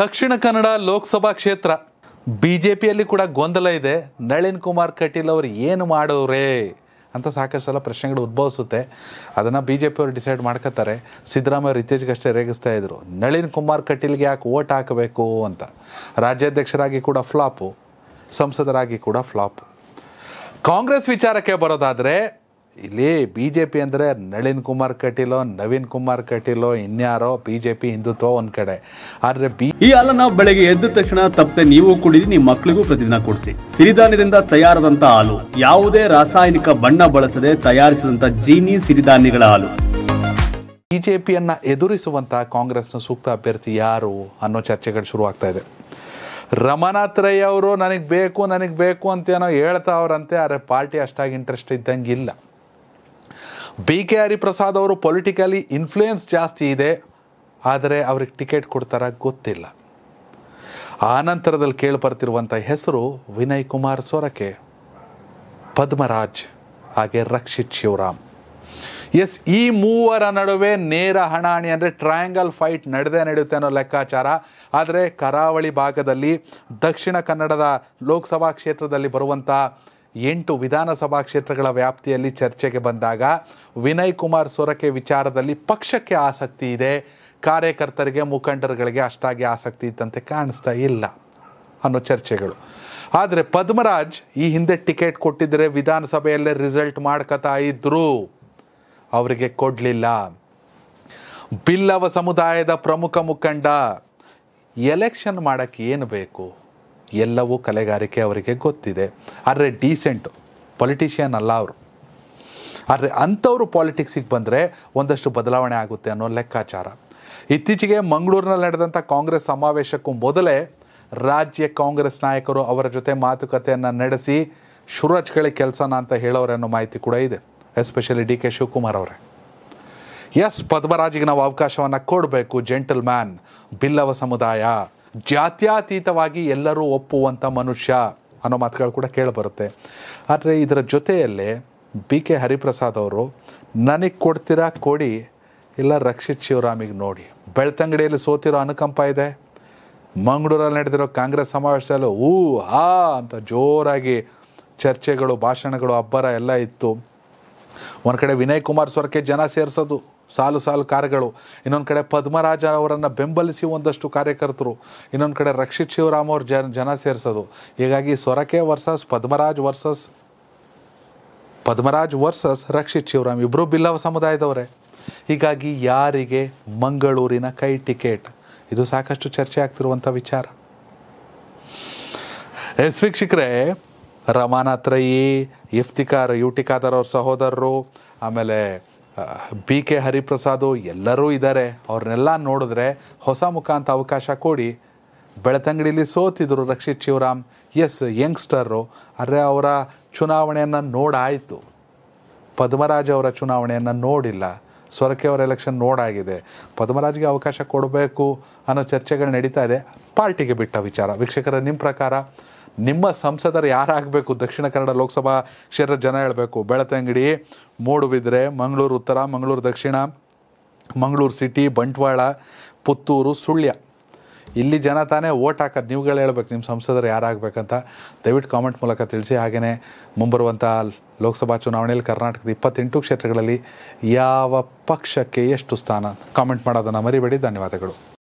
ದಕ್ಷಿಣ ಕನ್ನಡ ಲೋಕಸಭಾ ಕ್ಷೇತ್ರ B J ಪಿಯಲ್ಲಿ ಕೂಡ ಗೊಂದಲ ಇದೆ ನಳಿನ್ ಕುಮಾರ್ ಕಟೀಲ್ ಅವರು ಏನು ಮಾಡೋರೆ ಅಂತ ಸಾಕಷ್ಟು ಸಲ ಪ್ರಶ್ನೆಗಳು ಉದ್ಭವಿಸುತ್ತೆ ಅದನ್ನು ಬಿ ಜೆ ಪಿಯವರು ಡಿಸೈಡ್ ಮಾಡ್ಕೋತಾರೆ ಸಿದ್ದರಾಮಯ್ಯ ಇತ್ತೀಚೆಗಷ್ಟೇ ರೇಗಿಸ್ತಾ ಇದ್ರು ನಳಿನ್ ಕುಮಾರ್ ಕಟೀಲ್ಗೆ ಯಾಕೆ ಓಟ್ ಹಾಕಬೇಕು ಅಂತ ರಾಜ್ಯಾಧ್ಯಕ್ಷರಾಗಿ ಕೂಡ ಫ್ಲಾಪು ಸಂಸದರಾಗಿ ಕೂಡ ಫ್ಲಾಪು ಕಾಂಗ್ರೆಸ್ ವಿಚಾರಕ್ಕೆ ಬರೋದಾದರೆ ಇಲ್ಲಿ ಬಿ ಜೆ ಪಿ ಅಂದರೆ ನಳಿನ್ ಕುಮಾರ್ ಕಟೀಲೋ ನವೀನ್ ಕುಮಾರ್ ಕಟೀಲೋ ಇನ್ಯಾರೋ ಬಿ ಜೆ ಪಿ ಹಿಂದುತ್ವ ಒಂದು ಕಡೆ ಆದರೆ ಬಿ ಈ ಅಲ್ಲ ನಾವು ಬೆಳಗ್ಗೆ ಎದ್ದ ತಕ್ಷಣ ತಪ್ಪದೆ ನೀವು ಕುಡಿದು ನಿಮ್ಮ ಮಕ್ಕಳಿಗೂ ಪ್ರತಿದಿನ ಕೊಡಿಸಿ ಸಿರಿಧಾನ್ಯದಿಂದ ತಯಾರಾದಂಥ ಹಾಲು ಯಾವುದೇ ರಾಸಾಯನಿಕ ಬಣ್ಣ ಬಳಸದೆ ತಯಾರಿಸಿದಂಥ ಜೀನಿ ಸಿರಿಧಾನ್ಯಗಳ ಹಾಲು ಪಿಯನ್ನು ಎದುರಿಸುವಂಥ ಕಾಂಗ್ರೆಸ್ನ ಸೂಕ್ತ ಅಭ್ಯರ್ಥಿ ಯಾರು ಅನ್ನೋ ಚರ್ಚೆಗಳು ಶುರುವಾಗ್ತಾ ಇದೆ ರಮಾನಾಥ್ ರೈ ಅವರು ನನಗೆ ಬೇಕು ನನಗೆ ಬೇಕು ಅಂತೇನೋ ಹೇಳ್ತಾ ಅವ್ರಂತೆ ಆದರೆ ಪಾರ್ಟಿ ಅಷ್ಟಾಗಿ ಇಂಟ್ರೆಸ್ಟ್ ಇದ್ದಂಗೆ ಇಲ್ಲ ಬಿ ಕೆ ಹರಿಪ್ರಸಾದ್ ಅವರು ಪೊಲಿಟಿಕಲಿ ಇನ್ಫ್ಲೂಯೆನ್ಸ್ ಜಾಸ್ತಿ ಇದೆ ಆದರೆ ಅವ್ರಿಗೆ ಟಿಕೆಟ್ ಕೊಡ್ತಾರ ಗೊತ್ತಿಲ್ಲ ಆ ನಂತರದಲ್ಲಿ ಕೇಳಿಬರ್ತಿರುವಂಥ ಹೆಸರು ವಿನಯ್ ಕುಮಾರ್ ಸೊರಕೆ ಪದ್ಮರಾಜ್ ಹಾಗೆ ರಕ್ಷಿತ್ ಶಿವರಾಮ್ ಎಸ್ ಈ ಮೂವರ ನಡುವೆ ನೇರ ಹಣಾಣಿ ಅಂದರೆ ಟ್ರಯಾಂಗಲ್ ಫೈಟ್ ನಡೆದೇ ನಡೆಯುತ್ತೆ ಅನ್ನೋ ಲೆಕ್ಕಾಚಾರ ಆದರೆ ಕರಾವಳಿ ಭಾಗದಲ್ಲಿ ದಕ್ಷಿಣ ಕನ್ನಡದ ಲೋಕಸಭಾ ಕ್ಷೇತ್ರದಲ್ಲಿ ಬರುವಂಥ ಎಂಟು ವಿಧಾನಸಭಾ ಕ್ಷೇತ್ರಗಳ ವ್ಯಾಪ್ತಿಯಲ್ಲಿ ಚರ್ಚೆಗೆ ಬಂದಾಗ ವಿನಯ್ ಕುಮಾರ್ ಸೊರಕೆ ವಿಚಾರದಲ್ಲಿ ಪಕ್ಷಕ್ಕೆ ಆಸಕ್ತಿ ಇದೆ ಕಾರ್ಯಕರ್ತರಿಗೆ ಮುಖಂಡರುಗಳಿಗೆ ಅಷ್ಟಾಗಿ ಆಸಕ್ತಿ ಇದ್ದಂತೆ ಕಾಣಿಸ್ತಾ ಇಲ್ಲ ಅನ್ನೋ ಚರ್ಚೆಗಳು ಆದರೆ ಪದ್ಮರಾಜ್ ಈ ಹಿಂದೆ ಟಿಕೆಟ್ ಕೊಟ್ಟಿದ್ದರೆ ವಿಧಾನಸಭೆಯಲ್ಲೇ ರಿಸಲ್ಟ್ ಮಾಡ್ಕೋತಾ ಇದ್ರು ಅವರಿಗೆ ಕೊಡಲಿಲ್ಲ ಬಿಲ್ಲವ ಸಮುದಾಯದ ಪ್ರಮುಖ ಮುಖಂಡ ಎಲೆಕ್ಷನ್ ಮಾಡೋಕ್ಕೆ ಏನು ಬೇಕು ಎಲ್ಲವೂ ಕಲೆಗಾರಿಕೆ ಅವರಿಗೆ ಗೊತ್ತಿದೆ ಆದರೆ ಡೀಸೆಂಟು ಪೊಲಿಟಿಷಿಯನ್ ಅಲ್ಲ ಅವರು ಆದರೆ ಅಂಥವರು ಪಾಲಿಟಿಕ್ಸಿಗೆ ಬಂದರೆ ಒಂದಷ್ಟು ಬದಲಾವಣೆ ಆಗುತ್ತೆ ಅನ್ನೋ ಲೆಕ್ಕಾಚಾರ ಇತ್ತೀಚೆಗೆ ಮಂಗಳೂರಿನಲ್ಲಿ ನಡೆದಂಥ ಕಾಂಗ್ರೆಸ್ ಸಮಾವೇಶಕ್ಕೂ ಮೊದಲೇ ರಾಜ್ಯ ಕಾಂಗ್ರೆಸ್ ನಾಯಕರು ಅವರ ಜೊತೆ ಮಾತುಕತೆಯನ್ನು ನಡೆಸಿ ಕೇಳಿ ಕೆಲಸನ ಅಂತ ಅನ್ನೋ ಮಾಹಿತಿ ಕೂಡ ಇದೆ ಎಸ್ಪೆಷಲಿ ಡಿ ಕೆ ಶಿವಕುಮಾರ್ ಅವರೇ ಎಸ್ ಪದ್ಮರಾಜಿಗೆ ನಾವು ಅವಕಾಶವನ್ನು ಕೊಡಬೇಕು ಜೆಂಟಲ್ ಮ್ಯಾನ್ ಬಿಲ್ಲವ ಸಮುದಾಯ ಜಾತ್ಯಾತೀತವಾಗಿ ಎಲ್ಲರೂ ಒಪ್ಪುವಂಥ ಮನುಷ್ಯ ಅನ್ನೋ ಮಾತುಗಳು ಕೂಡ ಕೇಳಿಬರುತ್ತೆ ಆದರೆ ಇದರ ಜೊತೆಯಲ್ಲೇ ಬಿ ಕೆ ಹರಿಪ್ರಸಾದ್ ಅವರು ನನಗೆ ಕೊಡ್ತೀರಾ ಕೊಡಿ ಇಲ್ಲ ರಕ್ಷಿತ್ ಶಿವರಾಮಿಗೆ ನೋಡಿ ಬೆಳ್ತಂಗಡಿಯಲ್ಲಿ ಸೋತಿರೋ ಅನುಕಂಪ ಇದೆ ಮಂಗಳೂರಲ್ಲಿ ನಡೆದಿರೋ ಕಾಂಗ್ರೆಸ್ ಸಮಾವೇಶದಲ್ಲಿ ಊ ಆ ಅಂತ ಜೋರಾಗಿ ಚರ್ಚೆಗಳು ಭಾಷಣಗಳು ಅಬ್ಬರ ಎಲ್ಲ ಇತ್ತು ಒಂದು ಕಡೆ ವಿನಯ್ ಕುಮಾರ್ ಸ್ವರ್ಕೆ ಜನ ಸೇರಿಸೋದು ಸಾಲು ಸಾಲು ಕಾರ್ಯಗಳು ಇನ್ನೊಂದು ಕಡೆ ಪದ್ಮರಾಜ ಅವರನ್ನು ಬೆಂಬಲಿಸಿ ಒಂದಷ್ಟು ಕಾರ್ಯಕರ್ತರು ಇನ್ನೊಂದು ಕಡೆ ರಕ್ಷಿತ್ ಶಿವರಾಮ್ ಅವ್ರ ಜನ ಜನ ಸೇರಿಸೋದು ಹೀಗಾಗಿ Sorake versus Padmaraj versus Padmaraj versus Rakshith Shivaram ಇಬ್ಬರು ಬಿಲ್ಲವ ಸಮುದಾಯದವರೇ ಹೀಗಾಗಿ ಯಾರಿಗೆ ಮಂಗಳೂರಿನ ಕೈ ಟಿಕೆಟ್ ಇದು ಸಾಕಷ್ಟು ಚರ್ಚೆ ಆಗ್ತಿರುವಂಥ ವಿಚಾರ ಎಸ್ ವೀಕ್ಷಕರೇ ರಮಾನಾಥ್ರಯಿ ಇಫ್ತಿಕಾರ್ ಯುಟಿಕಾದರ್ ಅವ್ರ ಸಹೋದರರು ಆಮೇಲೆ ಬಿ ಕೆ ಹರಿಪ್ರಸಾದು ಎಲ್ಲರೂ ಇದ್ದಾರೆ ಅವ್ರನ್ನೆಲ್ಲ ನೋಡಿದ್ರೆ ಹೊಸ ಮುಖ ಅಂತ ಅವಕಾಶ ಕೊಡಿ ಬೆಳತಂಗಡಿಲಿ ಸೋತಿದ್ರು ರಕ್ಷಿತ್ ಶಿವರಾಮ್ ಎಸ್ ಯಂಗ್ಸ್ಟರು ಅರೆ ಅವರ ಚುನಾವಣೆಯನ್ನು ನೋಡಾಯಿತು ಪದ್ಮರಾಜ್ ಅವರ ಚುನಾವಣೆಯನ್ನು ನೋಡಿಲ್ಲ ಸ್ವರಕ್ಕೆ ಅವರ ಎಲೆಕ್ಷನ್ ನೋಡಾಗಿದೆ ಪದ್ಮರಾಜ್ಗೆ ಅವಕಾಶ ಕೊಡಬೇಕು ಅನ್ನೋ ಚರ್ಚೆಗಳು ನಡೀತಾ ಇದೆ ಪಾರ್ಟಿಗೆ ಬಿಟ್ಟ ವಿಚಾರ ವೀಕ್ಷಕರ ನಿಮ್ಮ ಪ್ರಕಾರ ನಿಮ್ಮ ಸಂಸದರು ಯಾರಾಗಬೇಕು ದಕ್ಷಿಣ ಕನ್ನಡ ಲೋಕಸಭಾ ಕ್ಷೇತ್ರದ ಜನ ಹೇಳಬೇಕು ಬೆಳತಂಗಡಿ ಮೂಡುಬಿದ್ರೆ ಮಂಗಳೂರು ಉತ್ತರ ಮಂಗಳೂರು ದಕ್ಷಿಣ ಮಂಗಳೂರು ಸಿಟಿ ಬಂಟ್ವಾಳ ಪುತ್ತೂರು ಸುಳ್ಯ ಇಲ್ಲಿ ಜನ ತಾನೇ ಓಟ್ ಹಾಕೋದು ನೀವುಗಳು ಹೇಳ್ಬೇಕು ನಿಮ್ಮ ಸಂಸದರು ಯಾರಾಗಬೇಕಂತ ದಯವಿಟ್ಟು ಕಾಮೆಂಟ್ ಮೂಲಕ ತಿಳಿಸಿ ಹಾಗೆಯೇ ಮುಂಬರುವಂಥ ಲೋಕಸಭಾ ಚುನಾವಣೆಯಲ್ಲಿ ಕರ್ನಾಟಕದ ಇಪ್ಪತ್ತೆಂಟು ಕ್ಷೇತ್ರಗಳಲ್ಲಿ ಯಾವ ಪಕ್ಷಕ್ಕೆ ಎಷ್ಟು ಸ್ಥಾನ ಕಾಮೆಂಟ್ ಮಾಡೋದನ್ನು ಮರಿಬೇಡಿ ಧನ್ಯವಾದಗಳು